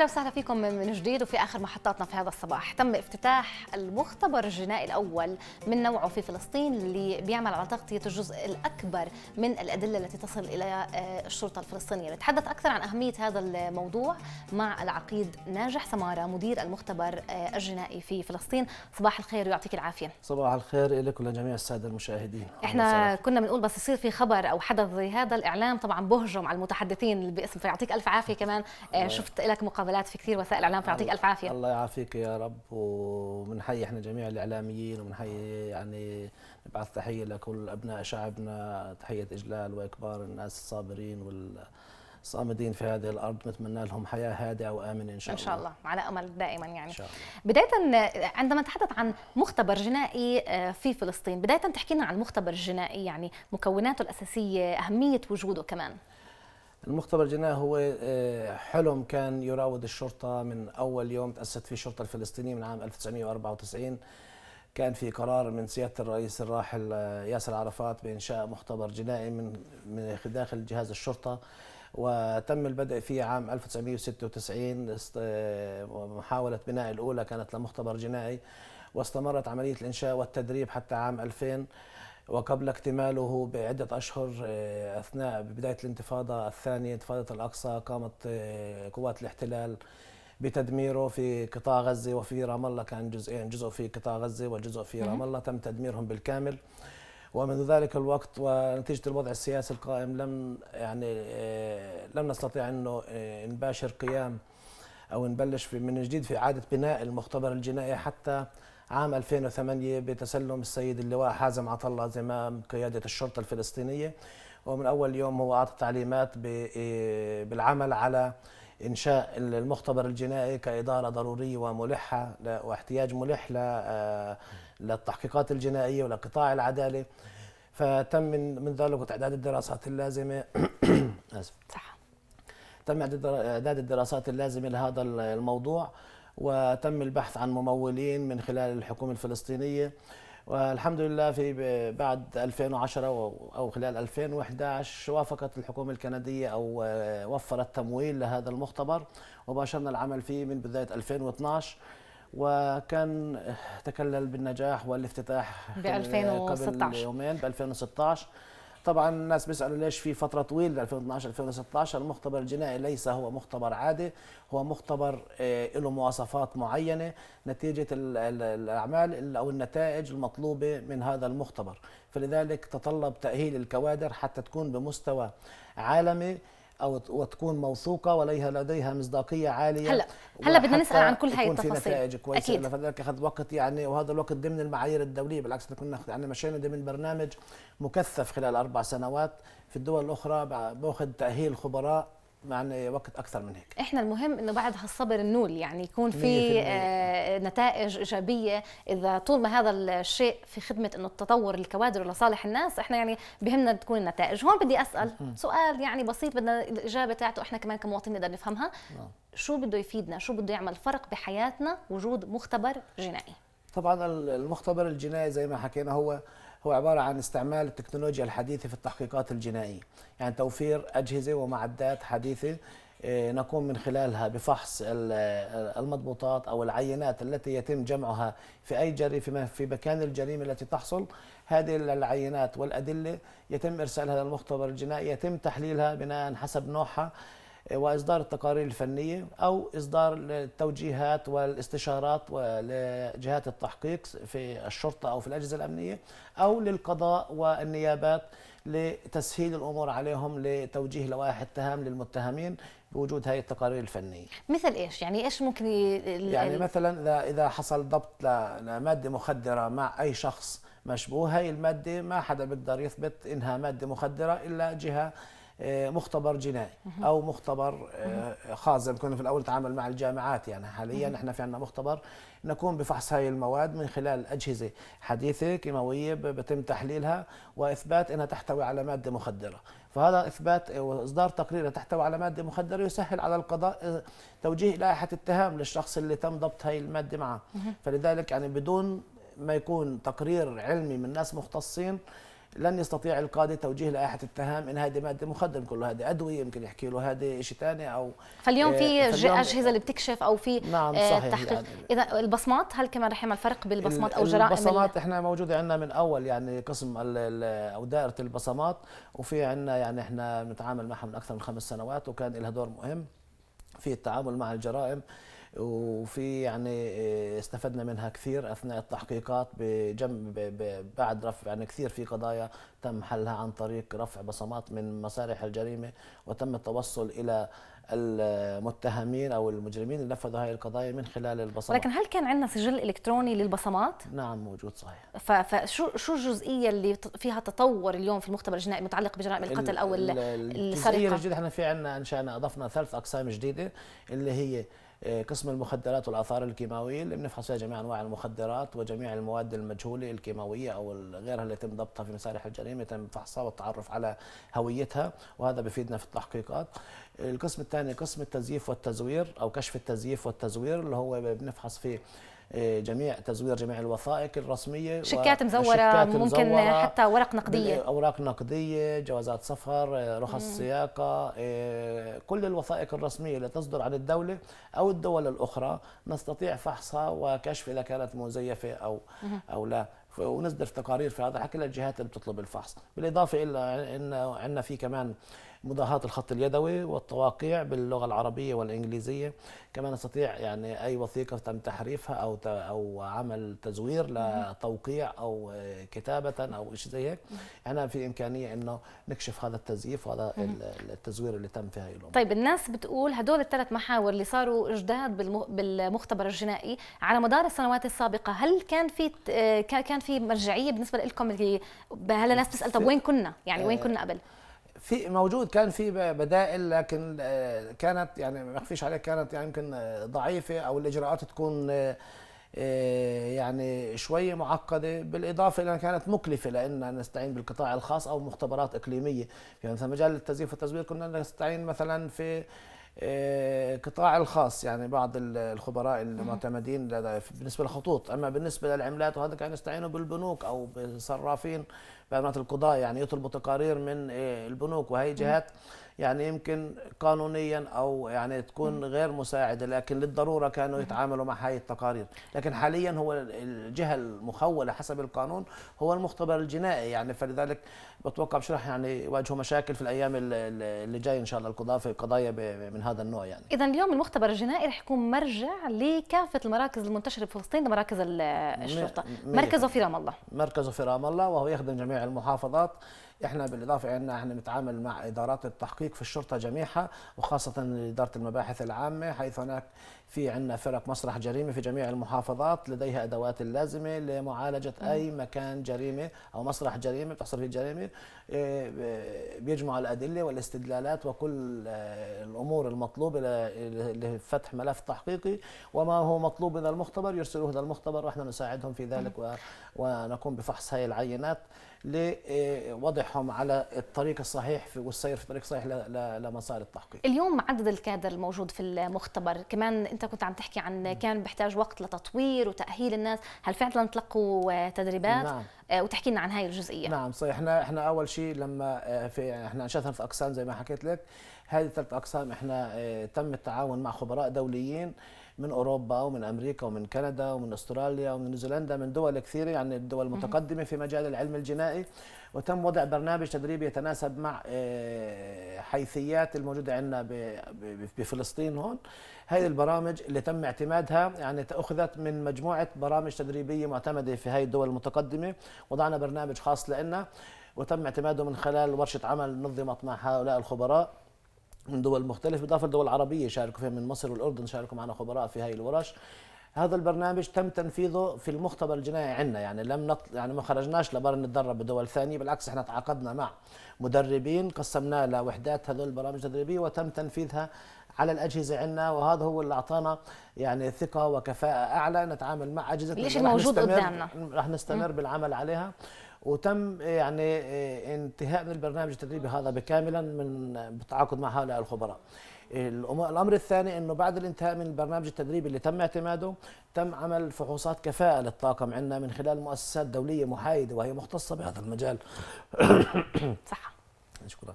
اهلا وسهلا فيكم من جديد وفي اخر محطاتنا في هذا الصباح، تم افتتاح المختبر الجنائي الاول من نوعه في فلسطين اللي بيعمل على تغطيه الجزء الاكبر من الادله التي تصل الى آه، الشرطه الفلسطينيه، نتحدث اكثر عن اهميه هذا الموضوع مع العقيد ناجح سماره مدير المختبر آه، الجنائي في فلسطين، صباح الخير ويعطيك العافيه. صباح الخير لك ولجميع الساده المشاهدين. احنا كنا بنقول بس يصير في خبر او حدث زي هذا الاعلام طبعا بهجم على المتحدثين باسم فيعطيك الف عافيه كمان آه، شفت لك مقابلة مقابلات في كثير وسائل الاعلام فيعطيك الف عافيه الله يعافيك يا رب وبنحيي احنا جميع الاعلاميين وبنحيي يعني نبعث تحيه لكل ابناء شعبنا تحيه اجلال واكبار الناس الصابرين وال صامدين في هذه الارض نتمنى لهم حياه هادئه وامنه ان شاء الله ان شاء الله على امل دائما يعني إن شاء الله. بدايه عندما نتحدث عن مختبر جنائي آه، في فلسطين بدايه تحكي لنا عن المختبر الجنائي يعني مكوناته الاساسيه اهميه وجوده كمان المختبر الجنائي هو آه، حلم كان يراود الشرطة من أول يوم تأسست فيه الشرطة الفلسطينية من عام 1994 كان في قرار من سيادة الرئيس الراحل آه، ياسر عرفات بإنشاء مختبر جنائي من داخل جهاز الشرطة وتم البدء فيه عام 1996 آه، محاولة بناء الأولى كانت لمختبر جنائي واستمرت عملية الإنشاء والتدريب حتى عام 2000 وقبل اكتماله بعدة أشهر آه، أثناء بداية الانتفاضة الثانية انتفاضة الأقصى قامت آه، قوات الاحتلال بتدميره في قطاع غزة وفي رام الله كان جزئين يعني جزء في قطاع غزة وجزء في رام الله تم تدميرهم بالكامل ومنذ ذلك الوقت ونتيجة الوضع السياسي القائم لم يعني آه، لم نستطيع أنه نباشر قيام أو نبلش من جديد في إعادة بناء المختبر الجنائي حتى عام 2008 بتسلم السيد اللواء حازم عطلة زمام قيادة الشرطة الفلسطينية ومن أول يوم هو أعطى تعليمات إيه، بالعمل على إنشاء المختبر الجنائي كإدارة ضرورية وملحة واحتياج ملح آه، للتحقيقات الجنائية ولقطاع العدالة فتم من من ذلك إعداد الدراسات اللازمة آسف تم إعداد الدراسات اللازمة لهذا الموضوع وتم البحث عن ممولين من خلال الحكومة الفلسطينية والحمد لله في بعد 2010 او خلال 2011 وافقت الحكومه الكنديه او آه، وفرت تمويل لهذا المختبر وباشرنا العمل فيه من بدايه 2012 وكان آه، تكلل بالنجاح والافتتاح ب 2016 قبل يومين ب 2016 طبعا الناس بيسالوا ليش في فتره طويله 2012 2016 المختبر الجنائي ليس هو مختبر عادي هو مختبر آه، له مواصفات معينه نتيجه الاعمال او النتائج المطلوبه من هذا المختبر فلذلك تطلب تاهيل الكوادر حتى تكون بمستوى عالمي او وتكون موثوقه وليها لديها مصداقيه عاليه هلا هلا بدنا نسال عن كل هاي التفاصيل في نتائج كويسه اكيد لذلك اخذ وقت يعني وهذا الوقت ضمن المعايير الدوليه بالعكس كنا يعني مشينا ضمن برنامج مكثف خلال اربع سنوات في الدول الاخرى باخذ تاهيل خبراء معنا يعني وقت اكثر من هيك احنا المهم انه بعد هالصبر النول يعني يكون في آه نتائج ايجابيه اذا طول ما هذا الشيء في خدمه انه التطور الكوادر لصالح الناس احنا يعني بهمنا تكون النتائج هون بدي اسال م. سؤال يعني بسيط بدنا الاجابه تاعته احنا كمان كمواطنين نقدر نفهمها م. نعم. شو بده يفيدنا شو بده يعمل فرق بحياتنا وجود مختبر جنائي طبعا المختبر الجنائي زي ما حكينا هو هو عبارة عن استعمال التكنولوجيا الحديثة في التحقيقات الجنائية يعني توفير أجهزة ومعدات حديثة آه، نقوم من خلالها بفحص آه، المضبوطات او العينات التي يتم جمعها في اي جريمه في مكان الجريمه التي تحصل هذه العينات والادله يتم ارسالها للمختبر الجنائي يتم تحليلها بناء حسب نوعها واصدار التقارير الفنيه او اصدار التوجيهات والاستشارات لجهات التحقيق في الشرطه او في الاجهزه الامنيه او للقضاء والنيابات لتسهيل الامور عليهم لتوجيه لوائح اتهام للمتهمين بوجود هذه التقارير الفنيه. مثل ايش؟ يعني ايش ممكن يعني مثلا اذا اذا حصل ضبط لماده مخدره مع اي شخص مشبوه هاي الماده ما حدا بيقدر يثبت انها ماده مخدره الا جهه آه، مختبر جنائي او مختبر خاص زي ما كنا في الاول نتعامل مع الجامعات يعني حاليا نحن في عندنا مختبر نقوم بفحص هاي المواد من خلال اجهزه حديثه كيماويه بتم تحليلها واثبات انها تحتوي على ماده مخدره فهذا اثبات آه، واصدار تقرير تحتوي على ماده مخدره يسهل على القضاء آه، توجيه لائحه اتهام للشخص اللي تم ضبط هاي الماده معه فلذلك يعني بدون ما يكون تقرير علمي من ناس مختصين لن يستطيع القاضي توجيه لائحه اتهام ان هذه ماده مخدر كله هذه ادويه يمكن يحكي له هذه شيء ثاني او فاليوم في آه، اجهزه اللي آه، بتكشف او في نعم آه، صحيح تحقيق يعني اذا البصمات هل كمان رح يعمل فرق بالبصمات او جرائم البصمات احنا موجوده عندنا من اول يعني قسم او دائره البصمات وفي عندنا يعني احنا بنتعامل معها من اكثر من خمس سنوات وكان لها دور مهم في التعامل مع الجرائم وفي يعني آه، استفدنا منها كثير اثناء التحقيقات بجنب بعد رفع يعني كثير في قضايا تم حلها عن طريق رفع بصمات من مسارح الجريمه وتم التوصل الى المتهمين او المجرمين اللي نفذوا هذه القضايا من خلال البصمات لكن هل كان عندنا سجل الكتروني للبصمات نعم موجود صحيح فشو شو الجزئيه اللي فيها تطور اليوم في المختبر الجنائي متعلق بجرائم القتل او السرقه الجزئيه الجديده احنا في عندنا انشانا اضفنا ثلاث اقسام جديده اللي هي قسم المخدرات والاثار الكيماويه اللي بنفحص فيها جميع انواع المخدرات وجميع المواد المجهوله الكيماويه او غيرها اللي يتم ضبطها في مسارح الجريمه يتم فحصها والتعرف على هويتها وهذا بفيدنا في التحقيقات القسم الثاني قسم التزييف والتزوير او كشف التزييف والتزوير اللي هو بنفحص فيه جميع تزوير جميع الوثائق الرسميه شيكات مزوره ممكن مزورة حتى ورق نقديه اوراق نقديه جوازات سفر آه، رخص مم. سياقه آه، كل الوثائق الرسميه اللي تصدر عن الدوله او الدول الاخرى نستطيع فحصها وكشف اذا كانت مزيفه او مم. او لا ونصدر تقارير في هذا الحكي للجهات اللي بتطلب الفحص بالاضافه الى ان عندنا في كمان مضاهاة الخط اليدوي والتواقيع باللغة العربية والإنجليزية كما نستطيع يعني أي وثيقة تم تحريفها أو أو عمل تزوير لتوقيع أو كتابة أو شيء زي هيك احنا في إمكانية إنه نكشف هذا التزييف وهذا التزوير اللي تم في هاي الأمور طيب الناس بتقول هدول الثلاث محاور اللي صاروا جداد بالمختبر الجنائي على مدار السنوات السابقة هل كان في آه، كان في مرجعية بالنسبة لكم اللي هلا الناس بتسأل طب وين كنا يعني وين آه، كنا قبل في موجود كان في بدائل لكن آه، كانت يعني ما اخفيش عليك كانت يعني يمكن آه، ضعيفه او الاجراءات تكون آه، يعني شوية معقدة بالإضافة إلى كانت مكلفة لأن نستعين بالقطاع الخاص أو مختبرات إقليمية يعني مثلا مجال التزييف والتزوير كنا نستعين مثلا في القطاع آه، الخاص يعني بعض الخبراء المعتمدين بالنسبه للخطوط اما بالنسبه للعملات وهذا كان يستعينوا بالبنوك او بصرافين بعملات القضاء يعني يطلبوا تقارير من آه، البنوك وهي جهات يعني يمكن قانونيا او يعني تكون غير مساعده لكن للضروره كانوا يتعاملوا مع هاي التقارير لكن حاليا هو الجهه المخوله حسب القانون هو المختبر الجنائي يعني فلذلك بتوقع مش راح يعني يواجهوا مشاكل في الايام اللي جايه ان شاء الله القضاه في قضايا من هذا النوع يعني اذا اليوم المختبر الجنائي راح يكون مرجع لكافه المراكز المنتشره بفلسطين لمراكز الشرطه مركزه في رام الله مركزه في رام الله وهو يخدم جميع المحافظات احنا بالاضافه عندنا احنا نتعامل مع ادارات التحقيق في الشرطة جميعها وخاصة اداره المباحث العامة حيث هناك في عندنا فرق مسرح جريمه في جميع المحافظات لديها ادوات اللازمه لمعالجه اي مكان جريمه او مسرح جريمه بتحصل فيه الجريمه آه، آه، بيجمعوا الادله والاستدلالات وكل آه، الامور المطلوبه لفتح ملف تحقيقي وما هو مطلوب من المختبر يرسلوه للمختبر ونحن نساعدهم في ذلك ونقوم بفحص هذه العينات لوضعهم على الطريق الصحيح والسير في الطريق الصحيح لمسار التحقيق. اليوم عدد الكادر الموجود في المختبر كمان انت كنت عم تحكي عن كان بحتاج وقت لتطوير وتاهيل الناس هل فعلا تلقوا آه، تدريبات نعم. آه، وتحكي لنا عن هاي الجزئيه نعم صحيح احنا احنا اول شيء لما آه، في احنا انشأنا في اقسام زي ما حكيت لك هذه الثلاث اقسام احنا تم التعاون مع خبراء دوليين من اوروبا ومن امريكا ومن كندا ومن استراليا ومن نيوزيلندا من دول كثيره يعني الدول المتقدمه في مجال العلم الجنائي وتم وضع برنامج تدريبي يتناسب مع آه، حيثيات الموجوده عندنا بفلسطين هون هذه البرامج اللي تم اعتمادها يعني اخذت من مجموعه برامج تدريبيه معتمده في هذه الدول المتقدمه وضعنا برنامج خاص لنا وتم اعتماده من خلال ورشه عمل نظمت مع هؤلاء الخبراء من دول مختلفة بالاضافه لدول عربية شاركوا فيها من مصر والأردن شاركوا معنا خبراء في هذه الورش هذا البرنامج تم تنفيذه في المختبر الجنائي عندنا يعني لم نط... يعني ما خرجناش لبر نتدرب بدول ثانيه بالعكس احنا تعاقدنا مع مدربين قسمناه لوحدات هذول البرامج التدريبيه وتم تنفيذها على الاجهزه عندنا وهذا هو اللي اعطانا يعني ثقه وكفاءه اعلى نتعامل مع اجهزه ليش الموجود قدامنا رح نستمر بالعمل عليها وتم يعني انتهاء من البرنامج التدريبي هذا بكاملا من بالتعاقد مع هؤلاء الخبراء الامر الثاني انه بعد الانتهاء من البرنامج التدريبي اللي تم اعتماده تم عمل فحوصات كفاءه للطاقم عندنا من خلال مؤسسات دوليه محايده وهي مختصه بهذا المجال صح شكرا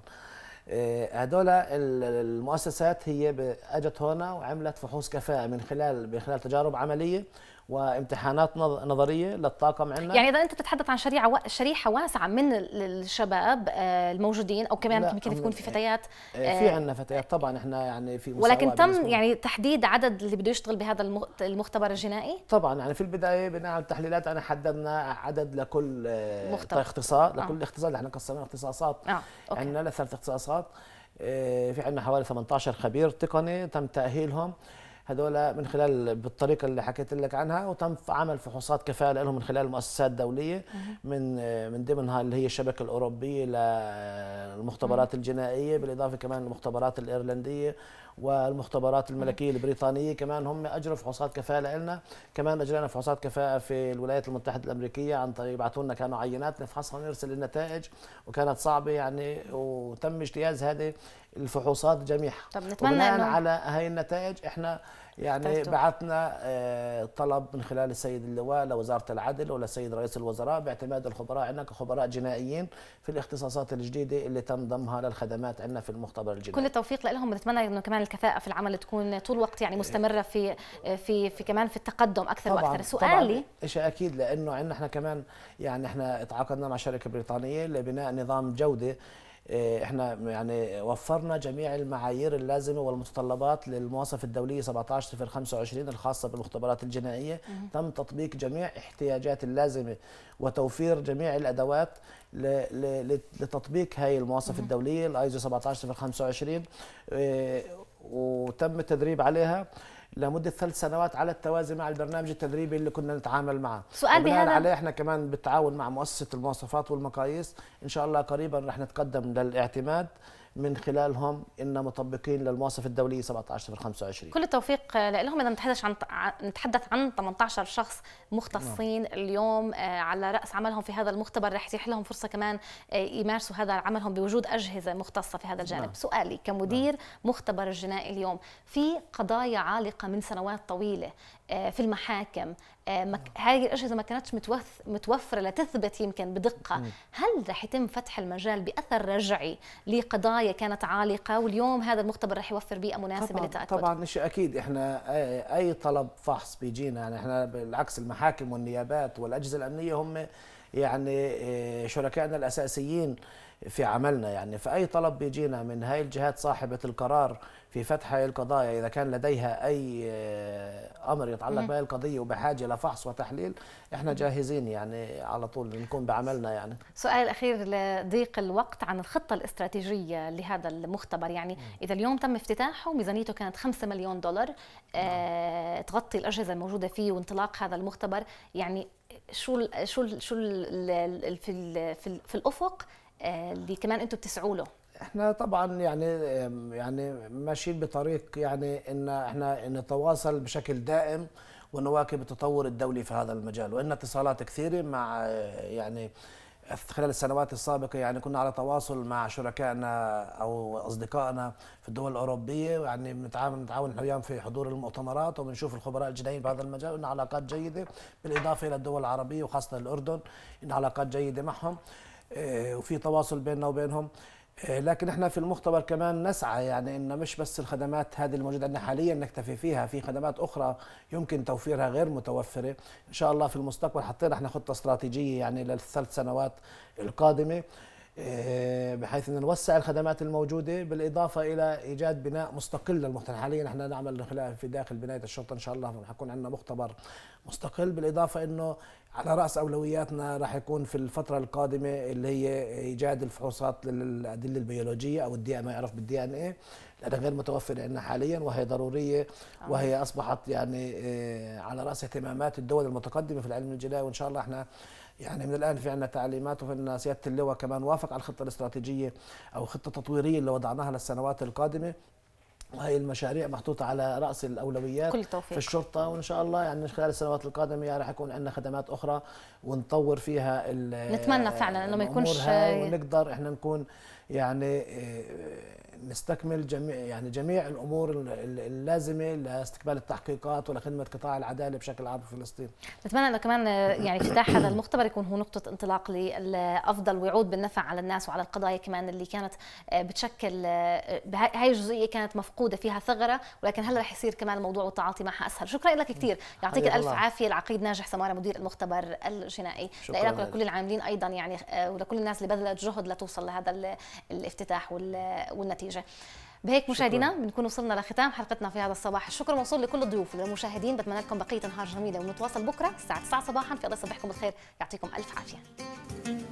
هذول آه، المؤسسات هي اجت هنا وعملت فحوص كفاءه من خلال من خلال تجارب عمليه وامتحانات نظريه للطاقم عندنا يعني اذا انت بتتحدث عن شريحه و... شريحه واسعه من الشباب آه، الموجودين او كمان ممكن يكون في فتيات إيه، في آه، عندنا فتيات طبعا احنا يعني في ولكن تم يعني تحديد عدد اللي بده يشتغل بهذا المختبر الجنائي طبعا يعني في البدايه بناء على التحليلات انا حددنا عدد لكل آه، مختبر. اختصاص لكل آه. اختصاص احنا قسمنا اختصاصات آه. عندنا لثلاث اختصاصات في عندنا حوالي 18 خبير تقني تم تاهيلهم هذول من خلال بالطريقه اللي حكيت لك عنها وتم عمل فحوصات كفاءه لهم من خلال مؤسسات دوليه من من ضمنها اللي هي الشبكه الاوروبيه للمختبرات الجنائيه بالاضافه كمان للمختبرات الايرلنديه والمختبرات الملكيه البريطانيه كمان هم اجروا فحوصات كفاءه لنا كمان اجرينا فحوصات كفاءه في الولايات المتحده الامريكيه عن طريق يبعثوا لنا كانوا عينات نفحصها ونرسل النتائج وكانت صعبه يعني وتم اجتياز هذه الفحوصات جميعها طب نتمنى على هاي النتائج احنا يعني طيب، بعثنا آه، طلب من خلال السيد اللواء لوزاره العدل وللسيد رئيس الوزراء باعتماد الخبراء عندنا كخبراء جنائيين في الاختصاصات الجديده اللي تم ضمها للخدمات عندنا في المختبر الجنائي. كل التوفيق لهم ونتمنى انه كمان الكفاءه في العمل تكون طول الوقت يعني مستمره في في في كمان في التقدم اكثر طبعاً واكثر. سؤالي طبعاً شيء اكيد لانه عندنا احنا كمان يعني احنا تعاقدنا مع شركه بريطانيه لبناء نظام جوده إيه، احنا يعني وفرنا جميع المعايير اللازمه والمتطلبات للمواصفه الدوليه 17 25 الخاصه بالمختبرات الجنائيه تم تطبيق جميع احتياجات اللازمه وتوفير جميع الادوات لتطبيق هاي المواصفه الدوليه الايزو 17 25 إيه، وتم التدريب عليها لمده ثلاث سنوات على التوازي مع البرنامج التدريبي اللي كنا نتعامل معه سؤال بهذا عليه احنا كمان بالتعاون مع مؤسسه المواصفات والمقاييس ان شاء الله قريبا رح نتقدم للاعتماد من خلالهم إن مطبقين للمواصف الدوليه 17 في 25 كل التوفيق لهم إذا نتحدث عن نتحدث عن 18 شخص مختصين نعم. اليوم آه، على رأس عملهم في هذا المختبر رح يتيح لهم فرصة كمان آه، يمارسوا هذا عملهم بوجود أجهزة مختصة في هذا نعم. الجانب نعم. سؤالي كمدير نعم. مختبر الجنائي اليوم في قضايا عالقة من سنوات طويلة آه، في المحاكم آه، آه. هذه الاجهزه ما كانتش متوفره لتثبت يمكن بدقه هل رح يتم فتح المجال باثر رجعي لقضايا كانت عالقه واليوم هذا المختبر رح يوفر بيئه مناسبه طبعا لتاكد طبعا مش اكيد احنا اي طلب فحص بيجينا يعني احنا بالعكس المحاكم والنيابات والاجهزه الامنيه هم يعني آه، شركائنا الاساسيين في عملنا يعني فاي طلب بيجينا من هاي الجهات صاحبه القرار في فتح القضايا إذا كان لديها أي آه، أمر يتعلق بهذه القضية وبحاجة لفحص وتحليل إحنا جاهزين يعني على طول نكون بعملنا يعني سؤال الأخير لضيق الوقت عن الخطة الاستراتيجية لهذا المختبر يعني إذا اليوم تم افتتاحه ميزانيته كانت 5 مليون دولار آه نعم. تغطي الأجهزة الموجودة فيه وانطلاق هذا المختبر يعني شو الـ شو الـ شو الـ في, الـ في, الـ في الأفق آه، اللي كمان انتم بتسعوا له احنا طبعا يعني يعني ماشيين بطريق يعني ان احنا نتواصل بشكل دائم ونواكب التطور الدولي في هذا المجال وان اتصالات كثيره مع يعني خلال السنوات السابقة يعني كنا على تواصل مع شركائنا أو أصدقائنا في الدول الأوروبية يعني بنتعامل نتعاون نحن وياهم في حضور المؤتمرات وبنشوف الخبراء الجنائيين بهذا المجال ولنا علاقات جيدة بالإضافة إلى الدول العربية وخاصة الأردن إن علاقات جيدة معهم اه، وفي تواصل بيننا وبينهم آه، لكن احنا في المختبر كمان نسعى يعني ان مش بس الخدمات هذه الموجوده عندنا حاليا نكتفي فيها في خدمات اخرى يمكن توفيرها غير متوفره ان شاء الله في المستقبل حطينا احنا خطه استراتيجيه يعني للثلاث سنوات القادمه آه، بحيث ان نوسع الخدمات الموجوده بالاضافه الى ايجاد بناء مستقل للمحتل حاليا نحن نعمل في داخل بنايه الشرطه ان شاء الله حيكون عندنا مختبر مستقل بالاضافه انه على راس اولوياتنا راح يكون في الفتره القادمه اللي هي ايجاد الفحوصات للادله البيولوجيه او الدي إيه، ما يعرف بالدي ان اي لانها غير متوفره عندنا حاليا وهي ضروريه آه. وهي اصبحت يعني آه، على راس اهتمامات الدول المتقدمه في العلم الجنائي وان شاء الله احنا يعني من الان في عندنا تعليمات وفي سياده اللواء كمان وافق على الخطه الاستراتيجيه او خطه تطويريه اللي وضعناها للسنوات القادمه وهي المشاريع محطوطة على رأس الأولويات كل توفيق. في الشرطة وإن شاء الله يعني خلال السنوات القادمة يعني رح يكون عندنا خدمات أخرى ونطور فيها نتمنى فعلا أنه ما يكونش ونقدر إحنا نكون يعني آه، نستكمل جميع يعني جميع الامور اللازمه لاستكمال التحقيقات ولخدمه قطاع العداله بشكل عام في فلسطين. نتمنى انه كمان آه، يعني افتتاح هذا المختبر يكون هو نقطه انطلاق لافضل ويعود بالنفع على الناس وعلى القضايا كمان اللي كانت آه، بتشكل هاي الجزئيه كانت مفقوده فيها ثغره ولكن هلا رح يصير كمان الموضوع والتعاطي معها اسهل، شكرا لك كثير، يعطيك الف الله. عافيه العقيد ناجح سماره مدير المختبر الجنائي، لك ولكل العاملين ايضا يعني ولكل الناس اللي بذلت جهد لتوصل لهذا الافتتاح والنتيجه بهيك مشاهدينا بنكون وصلنا لختام حلقتنا في هذا الصباح الشكر موصول لكل الضيوف والمشاهدين بتمنى لكم بقيه نهار جميله ونتواصل بكره الساعه 9 صباحا في الله يصبحكم بالخير يعطيكم الف عافيه